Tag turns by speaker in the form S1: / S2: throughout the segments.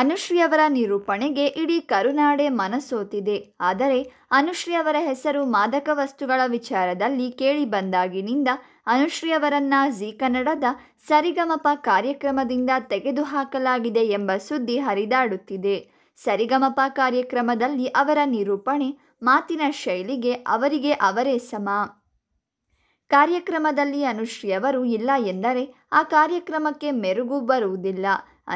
S1: ಅನುಶ್ರೀ ಅವರ ನಿರೂಪಣೆಗೆ ಇಡೀ ಕರುನಾಡೆ ಮನಸೋತಿದೆ ಆದರೆ ಅನುಶ್ರೀ ಅವರ ಹೆಸರು ಮಾದಕ ವಸ್ತುಗಳ ವಿಚಾರದಲ್ಲಿ ಕೇಳಿ ಬಂದಾಗಿನಿಂದ ಅನುಶ್ರೀ ಅವರನ್ನ ಕನ್ನಡದ ಸರಿಗಮಪ ಕಾರ್ಯಕ್ರಮದಿಂದ ತೆಗೆದುಹಾಕಲಾಗಿದೆ ಎಂಬ ಸುದ್ದಿ ಹರಿದಾಡುತ್ತಿದೆ ಸರಿಗಮಪ ಕಾರ್ಯಕ್ರಮದಲ್ಲಿ ಅವರ ನಿರೂಪಣೆ ಮಾತಿನ ಶೈಲಿಗೆ ಅವರಿಗೆ ಅವರೇ ಸಮ ಕಾರ್ಯಕ್ರಮದಲ್ಲಿ ಅನುಶ್ರೀ ಅವರು ಇಲ್ಲ ಎಂದರೆ ಆ ಕಾರ್ಯಕ್ರಮಕ್ಕೆ ಮೆರುಗು ಬರುವುದಿಲ್ಲ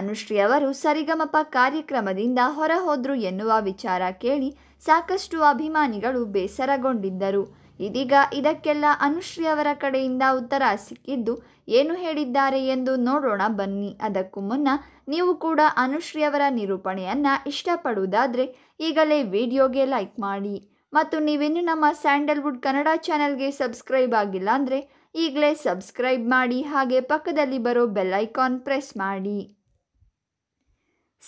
S1: ಅನುಶ್ರೀ ಅವರು ಸರಿಗಮಪ ಕಾರ್ಯಕ್ರಮದಿಂದ ಹೊರಹೋದ್ರು ಎನ್ನುವ ವಿಚಾರ ಕೇಳಿ ಸಾಕಷ್ಟು ಅಭಿಮಾನಿಗಳು ಬೇಸರಗೊಂಡಿದ್ದರು ಇದೀಗ ಇದಕ್ಕೆಲ್ಲ ಅನುಶ್ರೀ ಅವರ ಕಡೆಯಿಂದ ಉತ್ತರ ಸಿಕ್ಕಿದ್ದು ಏನು ಹೇಳಿದ್ದಾರೆ ಎಂದು ನೋಡೋಣ ಬನ್ನಿ ಅದಕ್ಕೂ ಮುನ್ನ ನೀವು ಕೂಡ ಅನುಶ್ರೀ ಅವರ ನಿರೂಪಣೆಯನ್ನು ಇಷ್ಟಪಡುವುದಾದರೆ ಈಗಲೇ ವಿಡಿಯೋಗೆ ಲೈಕ್ ಮಾಡಿ ಮತ್ತು ನೀವಿನ್ನು ನಮ್ಮ ಸ್ಯಾಂಡಲ್ವುಡ್ ಕನ್ನಡ ಚಾನೆಲ್ಗೆ ಸಬ್ಸ್ಕ್ರೈಬ್ ಆಗಿಲ್ಲ ಅಂದರೆ ಈಗಲೇ ಸಬ್ಸ್ಕ್ರೈಬ್ ಮಾಡಿ ಹಾಗೆ ಪಕ್ಕದಲ್ಲಿ ಬರೋ ಬೆಲ್ ಐಕಾನ್ ಪ್ರೆಸ್ ಮಾಡಿ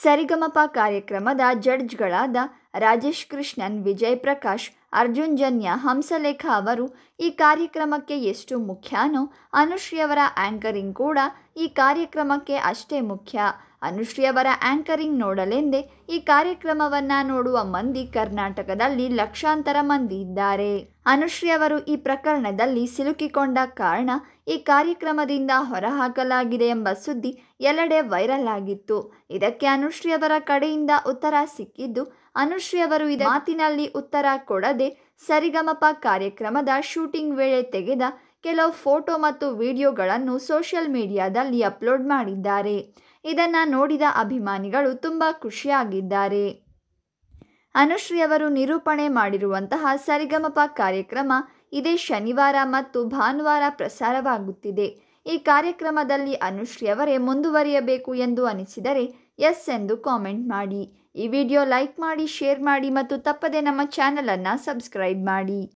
S1: ಸರಿಗಮಪ ಕಾರ್ಯಕ್ರಮದ ಜಡ್ಜ್ಗಳಾದ ರಾಜೇಶ್ ಕೃಷ್ಣನ್ ವಿಜಯ್ ಪ್ರಕಾಶ್ ಅರ್ಜುನ್ ಜನ್ಯ ಹಂಸಲೇಖ ಅವರು ಈ ಕಾರ್ಯಕ್ರಮಕ್ಕೆ ಎಷ್ಟು ಮುಖ್ಯನೋ ಅನುಶ್ರೀಯವರ ಆ್ಯಂಕರಿಂಗ್ ಕೂಡ ಈ ಕಾರ್ಯಕ್ರಮಕ್ಕೆ ಅಷ್ಟೇ ಮುಖ್ಯ ಅನುಶ್ರೀಯವರ ಆ್ಯಂಕರಿಂಗ್ ನೋಡಲೆಂದೇ ಈ ಕಾರ್ಯಕ್ರಮವನ್ನು ನೋಡುವ ಮಂದಿ ಕರ್ನಾಟಕದಲ್ಲಿ ಲಕ್ಷಾಂತರ ಮಂದಿ ಇದ್ದಾರೆ ಅನುಶ್ರೀಯವರು ಈ ಪ್ರಕರಣದಲ್ಲಿ ಸಿಲುಕಿಕೊಂಡ ಕಾರಣ ಈ ಕಾರ್ಯಕ್ರಮದಿಂದ ಹೊರಹಾಕಲಾಗಿದೆ ಎಂಬ ಸುದ್ದಿ ಎಲ್ಲೆಡೆ ವೈರಲ್ ಆಗಿತ್ತು ಇದಕ್ಕೆ ಅನುಶ್ರೀಯವರ ಕಡೆಯಿಂದ ಉತ್ತರ ಸಿಕ್ಕಿದ್ದು ಅನುಶ್ರೀ ಅವರು ಇದ ಮಾತಿನಲ್ಲಿ ಉತ್ತರ ಕೊಡದೆ ಸರಿಗಮಪ ಕಾರ್ಯಕ್ರಮದ ಶೂಟಿಂಗ್ ವೇಳೆ ತೆಗೆದ ಕೆಲವು ಫೋಟೋ ಮತ್ತು ವಿಡಿಯೋಗಳನ್ನು ಸೋಷಿಯಲ್ ಮೀಡಿಯಾದಲ್ಲಿ ಅಪ್ಲೋಡ್ ಮಾಡಿದ್ದಾರೆ ಇದನ್ನು ನೋಡಿದ ಅಭಿಮಾನಿಗಳು ತುಂಬ ಖುಷಿಯಾಗಿದ್ದಾರೆ ಅನುಶ್ರೀ ಅವರು ನಿರೂಪಣೆ ಮಾಡಿರುವಂತಹ ಸರಿಗಮಪ ಕಾರ್ಯಕ್ರಮ ಇದೇ ಶನಿವಾರ ಮತ್ತು ಭಾನುವಾರ ಪ್ರಸಾರವಾಗುತ್ತಿದೆ ಈ ಕಾರ್ಯಕ್ರಮದಲ್ಲಿ ಅನುಶ್ರೀ ಅವರೇ ಮುಂದುವರಿಯಬೇಕು ಎಂದು ಅನಿಸಿದರೆ ಎಸ್ ಎಂದು ಕಾಮೆಂಟ್ ಮಾಡಿ ಈ ವಿಡಿಯೋ ಲೈಕ್ ಮಾಡಿ ಶೇರ್ ಮಾಡಿ ಮತ್ತು ತಪ್ಪದೆ ನಮ್ಮ ಚಾನಲನ್ನು ಸಬ್ಸ್ಕ್ರೈಬ್ ಮಾಡಿ